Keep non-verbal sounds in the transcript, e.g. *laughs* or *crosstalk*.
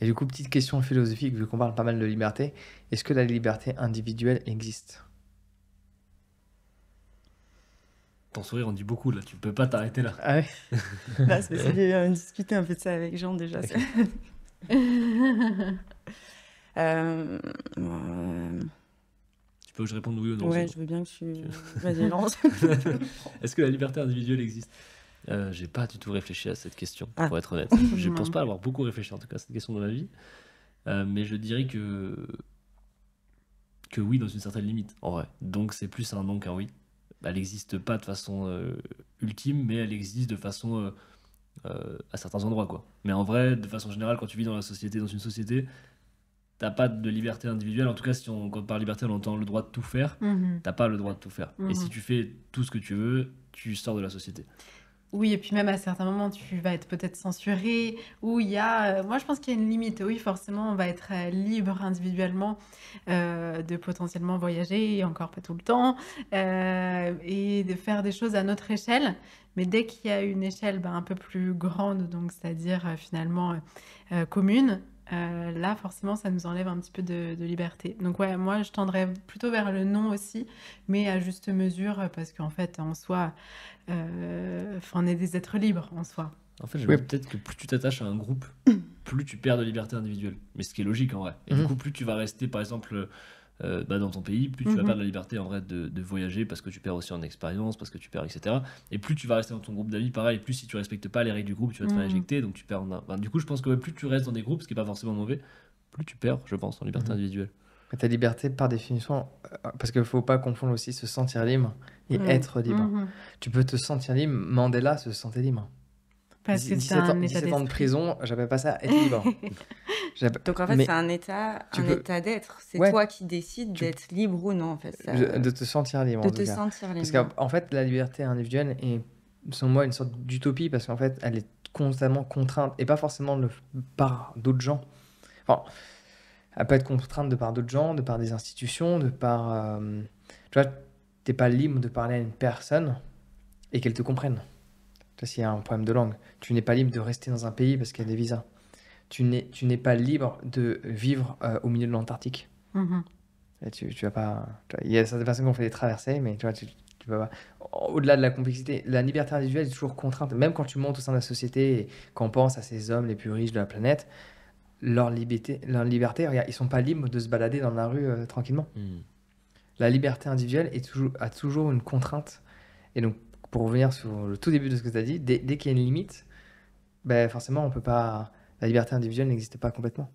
Et du coup, petite question philosophique, vu qu'on parle pas mal de liberté, est-ce que la liberté individuelle existe Ton sourire on dit beaucoup là, tu peux pas t'arrêter là. Ah ouais *laughs* Là, c'est parce que euh, j'ai discuté un peu de ça avec Jean déjà. *laughs* Euh, tu peux que je réponde oui ou non Ouais, je veux bien que tu. *laughs* Vas-y, lance. Est-ce que la liberté individuelle existe euh, j'ai pas du tout réfléchi à cette question, ah. pour être honnête. *laughs* Je pense pas avoir beaucoup réfléchi en tout cas à cette question dans ma vie. Euh, mais je dirais que que oui dans une certaine limite en vrai. Donc c'est plus un non qu'un oui. Elle n'existe pas de façon euh, ultime, mais elle existe de façon euh, à certains endroits quoi. Mais en vrai, de façon générale, quand tu vis dans la société, dans une société, t'as pas de liberté individuelle. En tout cas, si on quand par liberté, on entend le droit de tout faire. Tu mhm. T'as pas le droit de tout faire. Et mhm. si tu fais tout ce que tu veux, tu sors de la société. Oui, et puis même à certains moments, tu vas être peut-être censuré, ou il y a... Euh, moi, je pense qu'il y a une limite. Oui, forcément, on va être euh, libre individuellement euh, de potentiellement voyager, encore pas tout le temps, et de faire des choses à notre échelle. Mais dès qu'il y a une échelle ben, un peu plus grande, donc c'est-à-dire finalement commune, euh, là, forcément, ça nous enlève un petit peu de, liberté. Donc, ouais, moi, je tendrais plutôt vers le non aussi, mais à juste mesure, parce qu'en fait, en soi, euh, on est des êtres libres en soi. En fait, je peut-être que plus tu t'attaches à un groupe, *coughs* plus tu perds de liberté individuelle. Mais ce qui est logique en vrai. Et du mhm. coup, plus tu vas rester, par exemple, euh, bah, dans ton pays, plus tu vas mhm. perdre la liberté en vrai de, voyager parce que tu perds aussi en expérience, parce que tu perds, etc. Et plus tu vas rester dans ton groupe d'amis, pareil, plus si tu respectes pas les règles du groupe, tu vas te faire injecter mhm. donc tu perds du coup, je pense que plus tu restes dans des groupes, ce qui est pas forcément mauvais, plus tu perds, je pense, en liberté mhm. individuelle. Ta liberté, par définition, euh, parce qu'il ne faut pas confondre aussi se sentir libre et être libre. Tu peux te sentir libre, Mandela se sentait libre. Parce que un 17 ans de prison, j'appelle pas ça être libre. *laughs* Donc en fait, c'est un état, d'être. C'est toi qui décides d'être libre ou non, en fait. De te sentir libre. De en te sentir libre. Parce qu'en fait, la liberté individuelle est, selon moi, une sorte d'utopie parce qu'en fait, elle est constamment contrainte et pas forcément le... par d'autres gens. Enfin, elle peut être contrainte de par d'autres gens, de par des institutions, de par. Euh, tu vois, t'es pas libre de parler à une personne et qu'elle te comprenne. Tu s'il y a un problème de langue, tu n'es pas libre de rester dans un pays parce qu'il y a des visas tu n'es pas libre de vivre euh, au milieu de l'Antarctique. Mm-hmm. Tu, tu, vas pas. il y a certaines personnes qui ont fait des traversées, mais tu vois, tu, vas pas. Au-delà de la complexité, la liberté individuelle est toujours contrainte. Même quand tu montes au sein de la société et qu'on pense à ces hommes les plus riches de la planète, leur liberté, leur liberté regarde, ils sont pas libres de se balader dans la rue euh, tranquillement. Hmm. La liberté individuelle est toujours, a toujours une contrainte. Et donc, pour revenir sur le tout début de ce que tu as dit, dès, dès qu'il y a une limite, ben forcément, on peut pas la liberté individuelle n'existe pas complètement.